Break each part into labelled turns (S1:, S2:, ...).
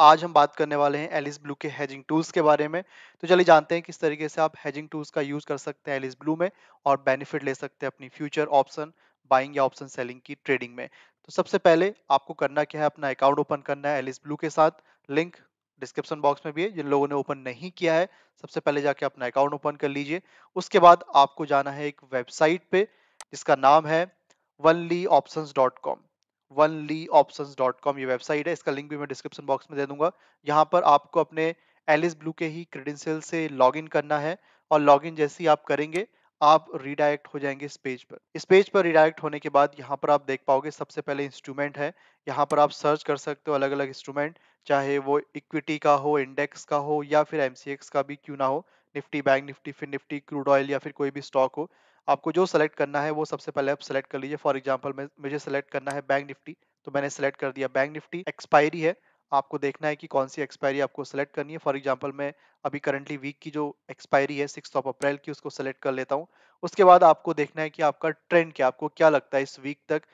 S1: आज हम बात करने वाले हैं एलिस ब्लू के हेजिंग टूल्स के बारे में तो चलिए जानते हैं किस तरीके से आप हेजिंग टूल्स का यूज कर सकते हैं एलिस ब्लू में और बेनिफिट ले सकते हैं अपनी फ्यूचर ऑप्शन बाइंग या ऑप्शन सेलिंग की ट्रेडिंग में तो सबसे पहले आपको करना क्या है अपना अकाउंट ओपन करना है एलिस ब्लू के साथ लिंक डिस्क्रिप्शन बॉक्स में भी है जिन लोगों ने ओपन नहीं किया है सबसे पहले जाके अपना अकाउंट ओपन कर लीजिए उसके बाद आपको जाना है एक वेबसाइट पे जिसका नाम है only option dot com only options dot com ये वेबसाइट है इसका लिंक भी मैं डिस्क्रिप्शन बॉक्स में दे दूंगा यहाँ पर आपको अपने एलिस ब्लू के ही क्रेडेंशियल से लॉगिन करना है और लॉगिन जैसे ही आप करेंगे आप रिडायरेक्ट हो जाएंगे इस पेज पर इस पेज पर रिडायरेक्ट होने के बाद यहाँ पर आप देख पाओगे सबसे पहले इंस्ट्रूमेंट है यहाँ पर आप सर्च कर सकते हो अलग अलग इंस्ट्रूमेंट चाहे वो इक्विटी का हो इंडेक्स का हो या फिर एम का भी क्यों ना हो निफ्टी बैंक निफ्टी फिर निफ्टी क्रूड ऑयल या फिर कोई भी स्टॉक हो आपको जो सेलेक्ट करना है वो सबसे पहले आप सेलेक्ट कर लीजिए फॉर एग्जाम्पल मुझे सेलेक्ट करना है बैंक निफ्टी तो मैंने सेलेक्ट कर दिया बैंक निफ्टी एक्सपायरी है आपको देखना है कि कौन सी एक्सपायरी आपको सेलेक्ट करनी है फॉर एग्जाम्पल मैं अभी करंटली वीक की जो एक्सपायरी है सिक्स ऑफ अप्रैल की उसको सेलेक्ट कर लेता हूँ उसके बाद आपको देखना है कि आपका ट्रेंड क्या आपको क्या लगता है इस वीक तक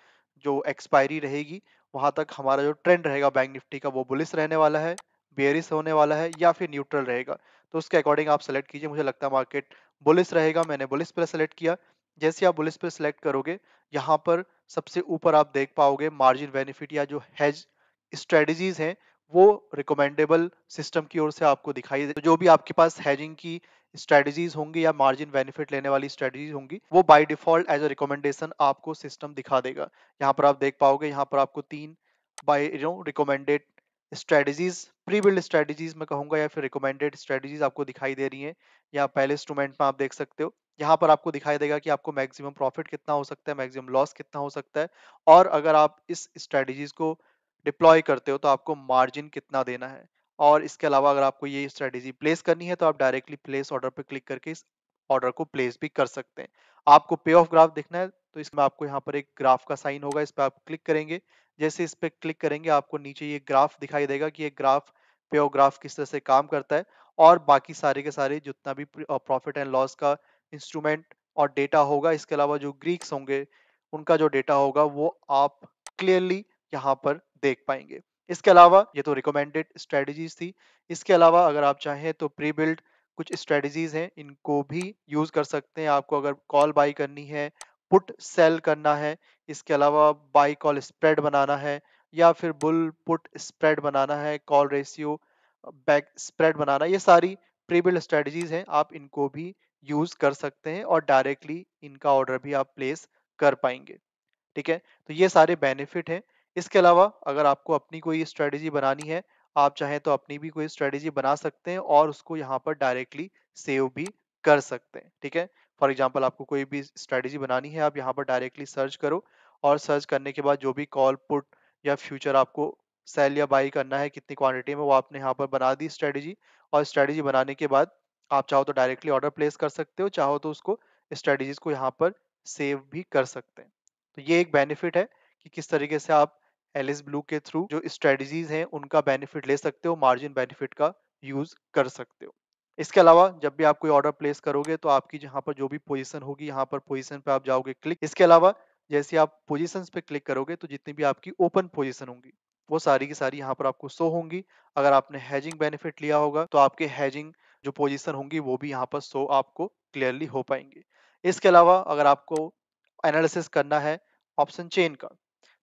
S1: जो एक्सपायरी रहेगी वहाँ तक हमारा जो ट्रेंड रहेगा बैंक निफ्टी का वो बुलिस रहने वाला है बेरिस होने वाला है या फिर न्यूट्रल रहेगा तो उसके अकॉर्डिंग आप सेलेक्ट कीजिए मुझे लगता है मार्केट बुलिस रहेगा मैंने बुलिस पर सेलेक्ट किया जैसे आप बुलिस पर सेलेक्ट करोगे यहाँ पर सबसे ऊपर आप देख पाओगे मार्जिन बेनिफिट या जो हैज स्ट्रेटजीज हैं वो रिकमेंडेबल सिस्टम की ओर से आपको दिखाई दे तो जो भी आपके पास हैजिंग की स्ट्रेटजीज होंगी या मार्जिन बेनिफिट लेने वाली स्ट्रेटजीज होंगी वो by default as a recommendation आपको सिस्टम दिखा देगा यहाँ पर आप देख पाओगे यहाँ पर आपको तीन by recommended recommended strategies pre build strategies मैं कहूंगा या फिर रिकमेंडेड स्ट्रेटजीज आपको दिखाई दे रही हैं यहाँ पहले इंस्ट्रूमेंट में आप देख सकते हो यहाँ पर आपको दिखाई देगा कि आपको मैक्सिमम प्रॉफिट कितना हो सकता है मैक्सिमम लॉस कितना हो सकता है और अगर आप इस स्ट्रेटजीज को डिप्लॉय करते हो तो आपको मार्जिन कितना देना है और इसके अलावा अगर आपको ये स्ट्रेटेजी प्लेस करनी है तो आप डायरेक्टली प्लेस ऑर्डर पर क्लिक करके इस ऑर्डर को प्लेस भी कर सकते हैं आपको पे ऑफ ग्राफ देखना है तो इसमें आपको यहाँ पर एक ग्राफ का साइन होगा इस पर आप क्लिक करेंगे जैसे इस पर क्लिक करेंगे आपको नीचे ये ग्राफ दिखाई देगा कि ये ग्राफ पे ग्राफ किस तरह से काम करता है और बाकी सारे के सारे जितना भी प्रॉफिट एंड लॉस का इंस्ट्रूमेंट और डेटा होगा इसके अलावा जो ग्रीक्स होंगे उनका जो डेटा होगा वो आप क्लियरली यहाँ पर देख पाएंगे इसके अलावा ये तो रिकमेंडेड स्ट्रेटजीज थी इसके अलावा अगर आप चाहें तो प्री बिल्ड कुछ स्ट्रेटजीज हैं इनको भी यूज कर सकते हैं आपको अगर कॉल बाई करनी है पुट सेल करना है इसके अलावा बाई कॉल स्प्रेड बनाना है या फिर बुल पुट स्प्रेड बनाना है कॉल रेशियो बैक स्प्रेड बनाना ये सारी प्रीबिल्ड स्ट्रेटजीज हैं आप इनको भी यूज कर सकते हैं और डायरेक्टली इनका ऑर्डर भी आप प्लेस कर पाएंगे ठीक है तो ये सारे बेनिफिट हैं इसके अलावा अगर आपको अपनी कोई स्ट्रेटजी बनानी है आप चाहें तो अपनी भी कोई स्ट्रेटजी बना सकते हैं और उसको यहाँ पर डायरेक्टली सेव भी कर सकते हैं ठीक है फॉर एग्जाम्पल आपको कोई भी स्ट्रेटेजी बनानी है आप यहाँ पर डायरेक्टली सर्च करो और सर्च करने के बाद जो भी कॉल पुट या फ्यूचर आपको सेल या बाई करना है कितनी क्वांटिटी में वो आपने यहाँ पर बना दी स्ट्रेटेजी और स्ट्रेटेजी बनाने के बाद आप चाहो तो डायरेक्टली ऑर्डर प्लेस कर सकते हो चाहो तो उसको स्ट्रेटजीज को यहाँ पर सेव भी कर सकते हैं तो ये एक बेनिफिट है कि किस तरीके से आप एलिस ब्लू के थ्रू जो स्ट्रेटजीज हैं उनका बेनिफिट ले सकते हो मार्जिन बेनिफिट का यूज कर सकते हो इसके अलावा जब भी आप कोई ऑर्डर प्लेस करोगे तो आपकी जहाँ पर जो भी पोजीशन होगी यहाँ पर पोजीशन पे आप जाओगे क्लिक इसके अलावा जैसे आप पोजीशंस पे क्लिक करोगे तो जितनी भी आपकी ओपन पोजीशन होंगी वो सारी की सारी यहाँ पर आपको शो होंगी अगर आपने हैजिंग बेनिफिट लिया होगा तो आपके हैजिंग जो पोजिशन होंगी वो भी यहाँ पर शो आपको क्लियरली हो पाएंगे इसके अलावा अगर आपको एनालिसिस करना है ऑप्शन चेन का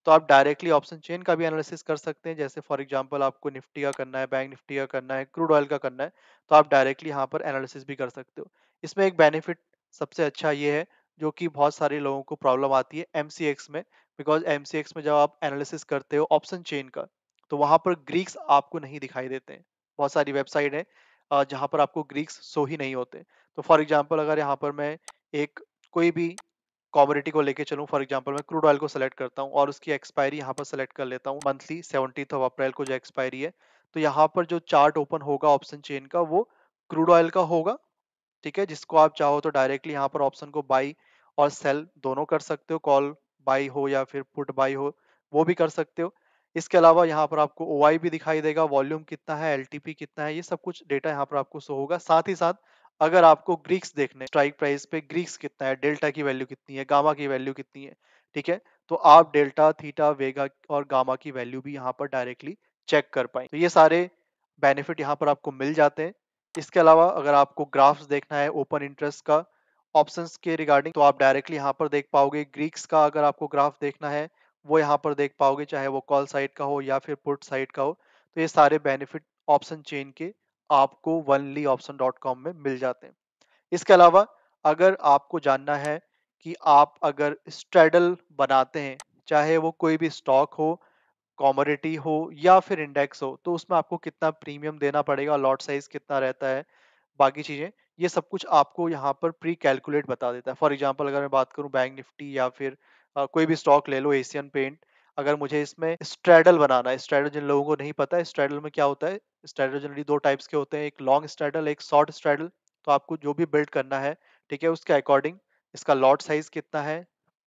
S1: तो आप डायरेक्टली ऑप्शन चेन का भी एनालिसिस कर सकते हैं जैसे फॉर एग्जांपल आपको निफ्टी का करना है बैंक निफ्टी का करना है क्रूड ऑयल का करना है तो आप डायरेक्टली यहाँ पर एनालिसिस भी कर सकते हो इसमें एक बेनिफिट सबसे अच्छा ये है जो कि बहुत सारे लोगों को प्रॉब्लम आती है एम में बिकॉज एम में जब आप एनालिसिस करते हो ऑप्शन चेन का तो वहाँ पर ग्रीक्स आपको नहीं दिखाई देते हैं बहुत सारी वेबसाइट है जहाँ पर आपको ग्रीक्स सो ही नहीं होते तो फॉर एग्जाम्पल अगर यहाँ पर मैं एक कोई भी कॉमोडिटी को लेके चलूँ फॉर एग्जाम्पल मैं क्रूड ऑयल को सेलेक्ट करता हूँ और उसकी एक्सपायरी यहाँ पर सेलेक्ट कर लेता हूँ मंथली सेवनटीथ ऑफ अप्रैल को जो एक्सपायरी है तो यहाँ पर जो चार्ट ओपन होगा ऑप्शन चेन का वो क्रूड ऑयल का होगा ठीक है जिसको आप चाहो तो डायरेक्टली यहाँ पर ऑप्शन को बाई और सेल दोनों कर सकते हो कॉल बाई हो या फिर पुट बाई हो वो भी कर सकते हो इसके अलावा यहाँ पर आपको ओ भी दिखाई देगा वॉल्यूम कितना है एल कितना है ये सब कुछ डेटा यहाँ पर आपको शो होगा साथ ही साथ अगर आपको ग्रीक्स देखने स्ट्राइक प्राइस पे ग्रीक्स कितना है डेल्टा की वैल्यू कितनी है गामा की वैल्यू कितनी है ठीक है तो आप डेल्टा थीटा वेगा और गामा की वैल्यू भी यहाँ पर डायरेक्टली चेक कर पाए तो ये सारे बेनिफिट यहाँ पर आपको मिल जाते हैं इसके अलावा अगर आपको ग्राफ्स देखना है ओपन इंटरेस्ट का ऑप्शंस के रिगार्डिंग तो आप डायरेक्टली यहाँ पर देख पाओगे ग्रीक्स का अगर आपको ग्राफ देखना है वो यहाँ पर देख पाओगे चाहे वो कॉल साइड का हो या फिर पुट साइड का हो तो ये सारे बेनिफिट ऑप्शन चेन के आपको वनली ऑप्शन डॉट कॉम में मिल जाते हैं इसके अलावा अगर आपको जानना है कि आप अगर स्ट्रेडल बनाते हैं चाहे वो कोई भी स्टॉक हो कॉमोडिटी हो या फिर इंडेक्स हो तो उसमें आपको कितना प्रीमियम देना पड़ेगा लॉट साइज कितना रहता है बाकी चीज़ें ये सब कुछ आपको यहाँ पर प्री कैलकुलेट बता देता है फॉर एग्जाम्पल अगर मैं बात करूँ बैंक निफ्टी या फिर आ, कोई भी स्टॉक ले लो एशियन पेंट अगर मुझे इसमें स्ट्रेडल बनाना है स्ट्रेडल जिन लोगों को नहीं पता है स्ट्रेडल में क्या होता है स्ट्रेडल जनरली दो टाइप्स के होते हैं एक लॉन्ग स्ट्रेडल एक शॉर्ट स्ट्रेडल तो आपको जो भी बिल्ड करना है ठीक है उसके अकॉर्डिंग इसका लॉट साइज कितना है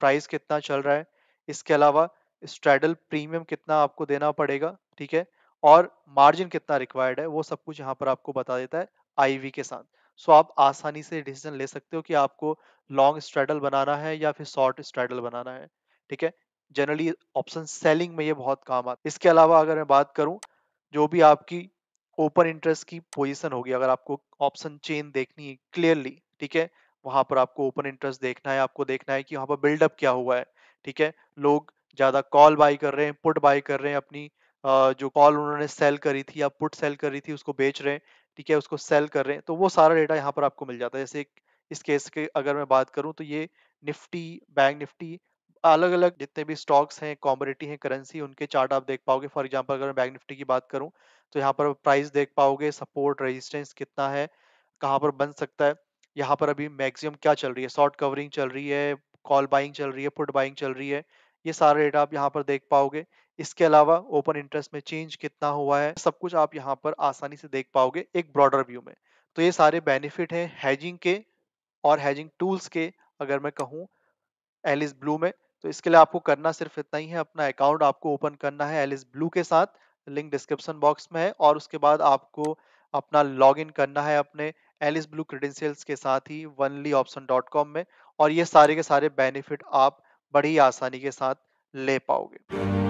S1: प्राइस कितना चल रहा है इसके अलावा स्ट्रेडल प्रीमियम कितना आपको देना पड़ेगा ठीक है और मार्जिन कितना रिक्वायर्ड है वो सब कुछ यहाँ पर आपको बता देता है आईवी के साथ सो आप आसानी से डिसीजन ले सकते हो कि आपको लॉन्ग स्ट्रेडल बनाना है या फिर शॉर्ट स्ट्रेडल बनाना है ठीक है जनरली ऑप्शन सेलिंग में ये बहुत काम आता है इसके अलावा अगर मैं बात करूं जो भी आपकी ओपन इंटरेस्ट की पोजीशन होगी अगर आपको ऑप्शन चेन देखनी है क्लियरली ठीक है वहां पर आपको ओपन इंटरेस्ट देखना है आपको देखना है कि वहां पर बिल्डअप क्या हुआ है ठीक है लोग ज्यादा कॉल बाई कर रहे हैं पुट बाई कर रहे हैं अपनी जो कॉल उन्होंने सेल करी थी या पुट सेल करी थी उसको बेच रहे हैं ठीक है उसको सेल कर रहे हैं तो वो सारा डेटा यहाँ पर आपको मिल जाता है जैसे इस केस के अगर मैं बात करूँ तो ये निफ्टी बैंक निफ्टी अलग अलग जितने भी स्टॉक्स हैं कॉमोडिटी हैं करेंसी उनके चार्ट आप देख पाओगे फॉर एग्जांपल अगर मैं बैंक निफ्टी की बात करूं तो यहाँ पर प्राइस देख पाओगे सपोर्ट रेजिस्टेंस कितना है कहाँ पर बन सकता है यहाँ पर अभी मैक्सिमम क्या चल रही है शॉर्ट कवरिंग चल रही है कॉल बाइंग चल रही है फुट बाइंग चल रही है ये सारा डेटा आप यहाँ पर देख पाओगे इसके अलावा ओपन इंटरेस्ट में चेंज कितना हुआ है सब कुछ आप यहाँ पर आसानी से देख पाओगे एक ब्रॉडर व्यू में तो ये सारे बेनिफिट हैं हैजिंग के और हैजिंग टूल्स के अगर मैं कहूँ एलिस ब्लू में तो इसके लिए आपको करना सिर्फ इतना ही है अपना अकाउंट आपको ओपन करना है एलिस ब्लू के साथ लिंक डिस्क्रिप्शन बॉक्स में है और उसके बाद आपको अपना लॉगिन करना है अपने एलिस ब्लू क्रेडेंशियल्स के साथ ही वनली ऑप्शन डॉट कॉम में और ये सारे के सारे बेनिफिट आप बड़ी आसानी के साथ ले पाओगे